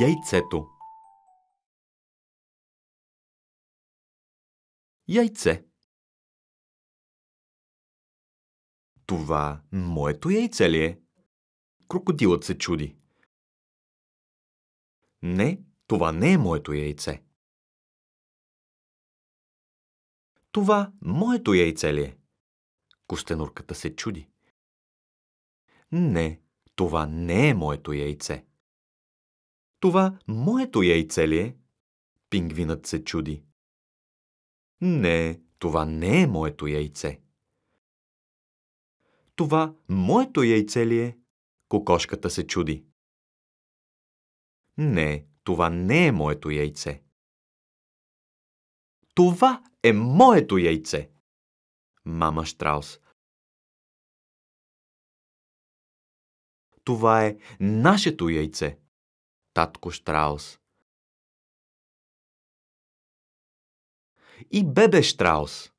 Яйцето Яйце Това моето яйце ли е? Крокодилът се чуди. Не, това не е моето яйце. Това моето яйце ли е? Костенурката се чуди. Не, това не е моето яйце. Това моето яйце ли е? Пингвинът се чуди. Не, това не е моето яйце. Това моето яйце ли е? Кокошката се чуди. Не, това не е моето яйце. Това е моето яйце! Мама Штраус. Това е нашето яйце. Tato Strauss. e Bebe Strauss.